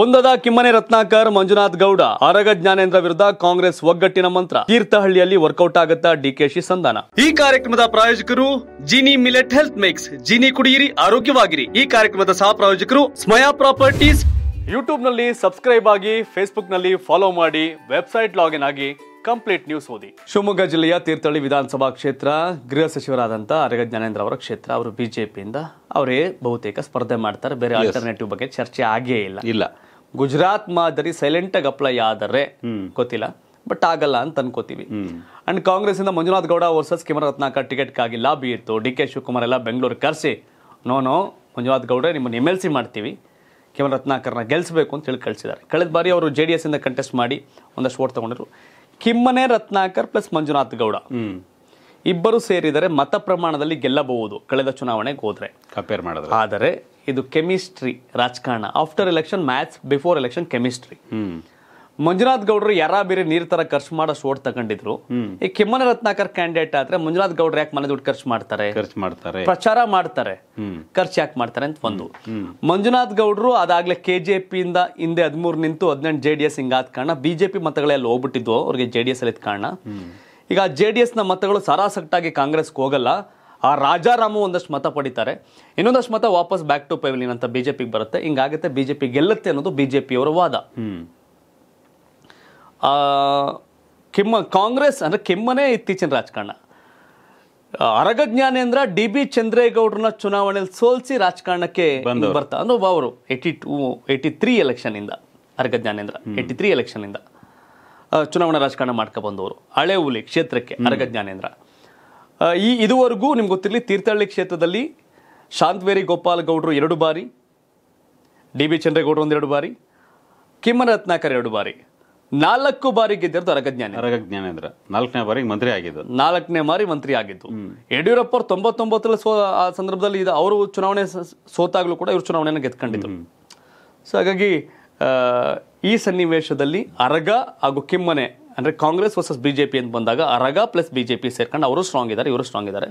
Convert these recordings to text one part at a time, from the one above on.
ಒಂದದ ಕಿಮ್ಮನೆ ರತ್ನಾಕರ್ ಮಂಜುನಾಥ್ ಗೌಡ ಆರಗ ಜ್ಞಾನೇಂದ್ರ ವಿರುದ್ಧ ಕಾಂಗ್ರೆಸ್ ಒಗ್ಗಟ್ಟಿನ ಮಂತ್ರ ತೀರ್ಥಹಳ್ಳಿಯಲ್ಲಿ ವರ್ಕೌಟ್ ಆಗತ್ತಾ ಡಿಕೆಶಿ ಸಂಧಾನ ಈ ಕಾರ್ಯಕ್ರಮದ ಪ್ರಾಯೋಜಕರು Jini millet health mix Jini ಕುಡಿಯಿರಿ ಆರೋಗ್ಯವಾಗಿರಿ ಈ ಕಾರ್ಯಕ್ರಮದ ಸಹ ಪ್ರಾಯೋಜಕರು ಸ್ಮಯಾ ಪ್ರಾಪರ್ಟೀಸ್ ನಲ್ಲಿ ಸಬ್ಸ್ಕ್ರೈಬ್ ಆಗಿ ನಲ್ಲಿ ಫಾಲೋ ಮಾಡಿ ವೆಬ್ಸೈಟ್ ಲಾಗಿನ್ ಆಗಿ ಕಂಪ್ಲೀಟ್ ನ್ಯೂಸ್ ಓದಿ ಶಿವಮೊಗ್ಗ ಜಿಲ್ಲೆಯ ತೀರ್ಥಹಳ್ಳಿ ವಿಧಾನಸಭಾ ಕ್ಷೇತ್ರ ಗೃಹ ಸಚಿವರಾದಂಥ ಅರಗ ಜ್ಞಾನೇಂದ್ರ ಅವರ ಕ್ಷೇತ್ರ ಅವರು ಬಿಜೆಪಿಯಿಂದ ಅವರೇ ಬಹುತೇಕ ಸ್ಪರ್ಧೆ ಮಾಡ್ತಾರೆ ಬೇರೆ ಆಲ್ಟರ್ನೇಟಿವ್ ಬಗ್ಗೆ ಚರ್ಚೆ ಆಗೇ ಇಲ್ಲ ಇಲ್ಲ ಗುಜರಾತ್ ಮಾದರಿ ಸೈಲೆಂಟ್ ಆಗಿ ಅಪ್ಲೈ ಆದರೆ ಗೊತ್ತಿಲ್ಲ ಬಟ್ ಆಗಲ್ಲ ಅಂತ ಅನ್ಕೋತೀವಿ ಅಂಡ್ ಕಾಂಗ್ರೆಸ್ ಇಂದ ಮಂಜುನಾಥ್ ಗೌಡ ವರ್ಸಸ್ ಕಿಮರ ರತ್ನಾಕರ್ ಟಿಕೆಟ್ ಗಾಗಿ ಲಾಬಿ ಇತ್ತು ಡಿ ಕೆ ಶಿವಕುಮಾರ್ ಎಲ್ಲ ಬೆಂಗಳೂರು ಕರೆಸಿ ನೋ ನೋ ಮಂಜುನಾಥ್ ಗೌಡ ನಿಮ್ಮನ್ನ ಎಮ್ ಎಲ್ ಸಿ ಮಾಡ್ತೀವಿ ಕಿಮರ ರತ್ನಾಕರ್ನ ಗೆಲ್ಸ್ಬೇಕು ಅಂತ ಹೇಳಿ ಕಳಿಸಿದ್ದಾರೆ ಕಳೆದ ಬಾರಿ ಅವರು ಜೆ ಡಿ ಎಸ್ ಇಂದ ಕಂಟೆಸ್ಟ್ ಮಾಡಿ ಒಂದಷ್ಟು ಓಟ್ ತಗೊಂಡ್ರು ಕಿಮ್ಮನೆ ರತ್ನಾಕರ್ ಪ್ಲಸ್ ಮಂಜುನಾಥ್ ಗೌಡ ಇಬ್ಬರು ಸೇರಿದರೆ ಮತ ಪ್ರಮಾಣದಲ್ಲಿ ಗೆಲ್ಲಬಹುದು ಕಳೆದ ಚುನಾವಣೆಗೆ ಹೋದ್ರೆ ಕಂಪೇರ್ ಮಾಡಿದ್ರೆ ಆದರೆ ಇದು ಕೆಮಿಸ್ಟ್ರಿ ರಾಜಕಾರಣ after election maths before election chemistry Manjunath ಗೌಡ್ರು ಯಾರ ಬೇರೆ ನೀರ್ ತರ ಖರ್ಚು ಮಾಡೋ ಶೋಟ್ ತಗೊಂಡಿದ್ರು ಈ ಕೆಮ್ಮನ ರತ್ನಾಕರ್ ಕ್ಯಾಂಡಿಡೇಟ್ ಆದ್ರೆ ಮಂಜುನಾಥ್ ಗೌಡ್ರು ಯಾಕೆ ಮನೆ ದುಡ್ಡು ಖರ್ಚು ಮಾಡ್ತಾರೆ ಖರ್ಚು ಮಾಡ್ತಾರೆ ಪ್ರಚಾರ ಮಾಡ್ತಾರೆ ಖರ್ಚು ಯಾಕೆ ಮಾಡ್ತಾರೆ ಅಂತ ಒಂದು ಮಂಜುನಾಥ್ ಗೌಡ್ರು ಅದಾಗ್ಲೇ ಕೆಜೆಪಿ ಇಂದ ಹಿಂದೆ ಹದಿಮೂರ್ ನಿಂತು ಹದಿನೆಂಟು ಜೆ ಡಿ ಎಸ್ ಹಿಂಗಾದ ಕಾರಣ ಬಿಜೆಪಿ ಮತಗಳೆಲ್ಲ ಹೋಗ್ಬಿಟ್ಟಿದ್ವು ಅವ್ರಿಗೆ ಜೆ ಡಿ ಎಸ್ ಅಲ್ಲಿ ಕಾರಣ ಈಗ ಜೆ ಡಿ ನ ಮತಗಳು ಸರಾಸಟ್ಟಾಗಿ ಕಾಂಗ್ರೆಸ್ಗೆ ಹೋಗಲ್ಲ ಆ ರಾಜಾರಾಮು ಒಂದಷ್ಟು ಮತ ಪಡಿತಾರೆ ಇನ್ನೊಂದಷ್ಟು ಮತ ವಾಪಸ್ ಬ್ಯಾಕ್ ಟು ಪೆವಿಲಿನ್ ಅಂತ ಬಿಜೆಪಿಗೆ ಬರುತ್ತೆ ಹಿಂಗಾಗುತ್ತೆ ಬಿಜೆಪಿ ಗೆಲ್ಲುತ್ತೆ ಅನ್ನೋದು ಬಿಜೆಪಿಯವರ ವಾದ ಕೆಮ್ಮ ಕಾಂಗ್ರೆಸ್ ಅಂದರೆ ಕೆಮ್ಮನೇ ಇತ್ತೀಚಿನ ರಾಜಕಾರಣ ಅರಗ ಜ್ಞಾನೇಂದ್ರ ಡಿ ಬಿ ಚಂದ್ರೇಗೌಡರನ್ನ ಚುನಾವಣೆಯಲ್ಲಿ ಸೋಲ್ಸಿ ರಾಜಕಾರಣಕ್ಕೆ ಬರ್ತಾ ಅಂದ್ರೆ ಅವರು eighty two eighty three Araga Jnanendra eighty three ಎಲೆಕ್ಷನಿಂದ ಚುನಾವಣಾ ರಾಜಕಾರಣ ಮಾಡ್ಕೊ ಬಂದವರು ಹಳೆ ಹುಲಿ ಕ್ಷೇತ್ರಕ್ಕೆ ಅರಗ ಜ್ಞಾನೇಂದ್ರ ಈ ಇದುವರೆಗೂ ನಿಮ್ಗೆ ಗೊತ್ತಿರಲಿ ತೀರ್ಥಹಳ್ಳಿ ಕ್ಷೇತ್ರದಲ್ಲಿ ಶಾಂತವೇರಿ ಗೋಪಾಲಗೌಡರು ಎರಡು ಬಾರಿ ಡಿ ಬಿ ಚಂದ್ರೇಗೌಡರು ಒಂದೆರಡು ಬಾರಿ ಕಿಮ್ಮನ ರತ್ನಾಕರ್ ಎರಡು ಬಾರಿ ನಾಲ್ಕು ಬಾರಿ ಗೆದ್ದಿರೋದು ಅರಗಜ್ಞಾನ ಅರಗಜ್ಞಾನ ಅಂದ್ರೆ ನಾಲ್ಕನೇ ಬಾರಿ ಮಂತ್ರಿ ಆಗಿದ್ದು ನಾಲ್ಕನೇ ಬಾರಿ ಮಂತ್ರಿ ಆಗಿದ್ದು ಯಡಿಯೂರಪ್ಪ ಅವ್ರ ತೊಂಬತ್ತೊಂಬತ್ತರಲ್ಲಿ ಸೋ ಆ ಸಂದರ್ಭದಲ್ಲಿ ಇದು ಅವರು ಚುನಾವಣೆ ಸೋತಾಗಲೂ ಕೂಡ ಇವರು ಚುನಾವಣೆಯನ್ನು ಗೆದ್ಕೊಂಡಿದ್ದರು ಸೊ ಹಾಗಾಗಿ ಈ ಸನ್ನಿವೇಶದಲ್ಲಿ ಅರಗ ಹಾಗೂ ಕಿಮ್ಮನೆ ಅಂದರೆ ಕಾಂಗ್ರೆಸ್ ವರ್ಸಸ್ ಬಿಜೆಪಿ ಅಂತ ಬಂದಾಗ ಅರಗ ಪ್ಲಸ್ ಬಿಜೆಪಿ ಸೇರ್ಕೊಂಡು ಅವರು ಸ್ಟ್ರಾಂಗ್ ಇದ್ದಾರೆ ಇವರು ಸ್ಟ್ರಾಂಗ್ ಇದ್ದಾರೆ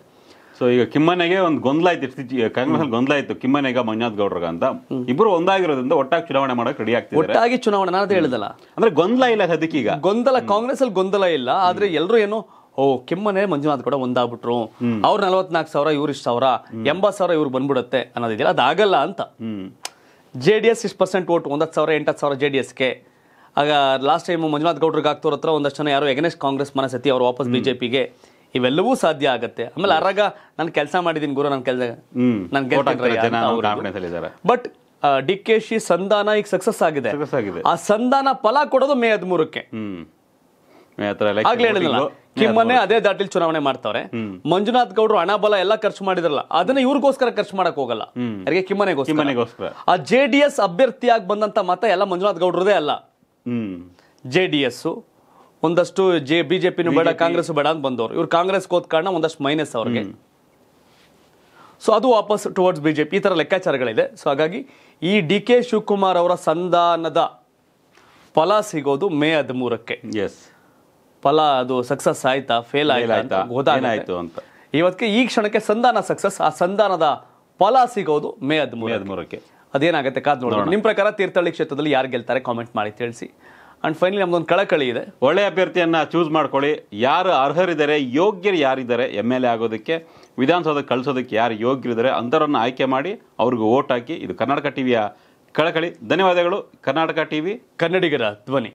ಸೊ ಈಗ ಕಿಮ್ಮನೆಗೆ ಒಂದು ಗೊಂದಲ ಆಯ್ತು ಇತ್ತೀಚೆಗೆ ಕಾಂಗ್ರೆಸ್ ಗೊಂದಲ ಆಯ್ತು ಕಿಮ್ಮನೆಗ ಮಂಜುನಾಥ್ ಗೌಡ್ರಗ ಅಂತ ಇಬ್ರು ಒಂದಾಗಿರೋದ್ರಿಂದ ಒಟ್ಟಾಗಿ ಚುನಾವಣೆ ಮಾಡಕ್ ರೆಡಿ ಆಗ್ತದೆ ಒಟ್ಟಾಗಿ ಚುನಾವಣೆ ನಾನು ಹೇಳಿದಲ್ಲ ಅಂದ್ರೆ ಗೊಂದಲ ಇಲ್ಲ ಅದಕ್ಕೆ ಈಗ ಗೊಂದಲ ಕಾಂಗ್ರೆಸ್ ಅಲ್ಲಿ ಗೊಂದಲ ಇಲ್ಲ ಆದ್ರೆ ಎಲ್ಲರೂ ಏನು ಓ ಕೆಮ್ಮನೆ ಮಂಜುನಾಥ್ ಕೂಡ ಒಂದಾಗ್ಬಿಟ್ರು ಅವ್ರ ನಲ್ವತ್ನಾಲ್ಕು ಸಾವಿರ ಇವ್ರು ಇಷ್ಟು ಸಾವಿರ ಎಂಬತ್ತು ಸಾವಿರ ಇವ್ರು ಬಂದ್ಬಿಡುತ್ತೆ ಅನ್ನೋದಿದೆಯಲ್ಲ ಅದಾಗಲ್ಲ ಅಂತ ಜೆ ಡಿ ಎಸ್ ಇಷ್ಟು ಪರ್ಸೆಂಟ್ ಓಟ್ ಒಂದತ್ತು ಸಾವಿರ ಎಂಟತ್ತು ಸಾವಿರ ಜೆ ಡಿ ಎಸ್ಗೆ ಆಗ ಲಾಸ್ಟ್ ಟೈಮ್ ಮಂಜುನಾಥ್ ಗೌಡ್ರಿಗೆ ಆಗ್ತೋರ ಹತ್ರ ಒಂದಷ್ಟು ಜನ ಯಾರು ಎಗನೆಸ್ಟ್ ಕಾಂಗ್ರೆಸ್ ಮನಸ್ಸತಿ ಅವ್ರು ವಾಪಸ್ ಬಿಜೆಪಿಗೆ ಇವೆಲ್ಲವೂ ಸಾಧ್ಯ ಆಗತ್ತೆ ಆಮೇಲೆ ಅರಾಗ ನಾನು ಕೆಲಸ ಮಾಡಿದ್ದೀನಿ ಗುರು ನನ್ನ ಕೆಲಸ ಬಟ್ ಡಿ ಕೆ ಶಿ ಸಂಧಾನ ಈಗ ಸಕ್ಸಸ್ ಆಗಿದೆ ಆ ಸಂಧಾನ ಫಲ ಕೊಡೋದು ಮೇ ಹದಿಮೂರಕ್ಕೆ ಕಿಮ್ಮನೆ ಅದೇ ದಾಟಿಲ್ ಚುನಾವಣೆ ಮಾಡ್ತಾವ್ರೆ ಮಂಜುನಾಥ್ ಗೌಡ್ರು ಹಣ ಬಲ ಎಲ್ಲ ಖರ್ಚು ಮಾಡಿದ್ರಲ್ಲ ಅದನ್ನ ಇವ್ರಿಗೋಸ್ಕರ ಖರ್ಚು ಮಾಡಕ್ ಹೋಗಲ್ಲ ಕಿಮ್ಮನೆ ಕಿಮ್ಮನೆಗೋಸ್ಕರ ಆ ಜೆ ಡಿ ಎಸ್ ಅಭ್ಯರ್ಥಿಯಾಗಿ ಬಂದಂತ ಮತ ಎಲ್ಲ ಮಂಜುನಾಥ್ ಗೌಡ್ರದೇ ಅಲ್ಲ ಜೆ ಡಿ ಎಸ್ ಒಂದಷ್ಟು ಜೆ ಬಿಜೆಪಿನೂ ಬೇಡ ಕಾಂಗ್ರೆಸ್ ಬೇಡ ಅಂತ ಬಂದವರು ಇವ್ರು ಕಾಂಗ್ರೆಸ್ ಹೋದ ಕಾರಣ ಒಂದಷ್ಟು ಮೈನಸ್ ಅವ್ರಿಗೆ ಸೊ ಅದು ವಾಪಸ್ ಟುವರ್ಡ್ಸ್ ಬಿಜೆಪಿ ಈ ತರ ಲೆಕ್ಕಾಚಾರಗಳಿದೆ ಸೊ ಹಾಗಾಗಿ ಈ ಡಿ ಕೆ ಶಿವಕುಮಾರ್ ಅವರ ಸಂಧಾನದ ಫಲ ಸಿಗೋದು ಮೇ ಹದಿಮೂರಕ್ಕೆ ಎಸ್ ಫಲ ಅದು ಸಕ್ಸಸ್ ಆಯ್ತಾ ಫೇಲ್ ಆಯ್ತಾ ಅಂತ ಇವತ್ತಿಗೆ ಈ ಕ್ಷಣಕ್ಕೆ ಸಂಧಾನ ಸಕ್ಸಸ್ ಆ ಸಂಧಾನದ ಫಲ ಸಿಗೋದು ಮೇ ಹದಿಮೂರು ಹದಿಮೂರಕ್ಕೆ ಅದೇನಾಗುತ್ತೆ ಕಾದ್ ನೋಡೋಣ ನಿಮ್ಮ ಪ್ರಕಾರ ತೀರ್ಥಹಳ್ಳಿ ಕ್ಷೇತ್ರದಲ್ಲಿ ಯಾರು ಗೆಲ್ತಾರೆ ಕಾಮೆಂಟ್ ಮಾಡಿ ತಿಳಿಸಿ ಅಂಡ್ ಫೈನಲಿ ನಮ್ದೊಂದು ಕಳಕಳಿ ಇದೆ ಒಳ್ಳೆಯ ಅಭ್ಯರ್ಥಿಯನ್ನು ಚೂಸ್ ಮಾಡ್ಕೊಳ್ಳಿ ಯಾರು ಅರ್ಹರಿದ್ದಾರೆ ಯೋಗ್ಯರು ಯಾರಿದ್ದಾರೆ ಎಮ್ ಎಲ್ ಎ ಆಗೋದಕ್ಕೆ ವಿಧಾನಸೌಧಕ್ಕೆ ಕಳಿಸೋದಕ್ಕೆ ಯಾರು ಯೋಗ್ಯರಿದ್ದಾರೆ ಅಂಥವ್ರನ್ನು ಆಯ್ಕೆ ಮಾಡಿ ಅವ್ರಿಗೆ ಓಟ್ ಹಾಕಿ ಇದು ಕರ್ನಾಟಕ ಟಿವಿಯ ಕಳಕಳಿ ಧನ್ಯವಾದಗಳು ಕರ್ನಾಟಕ ಟಿವಿ ಕನ್ನಡಿಗರ ಧ್ವನಿ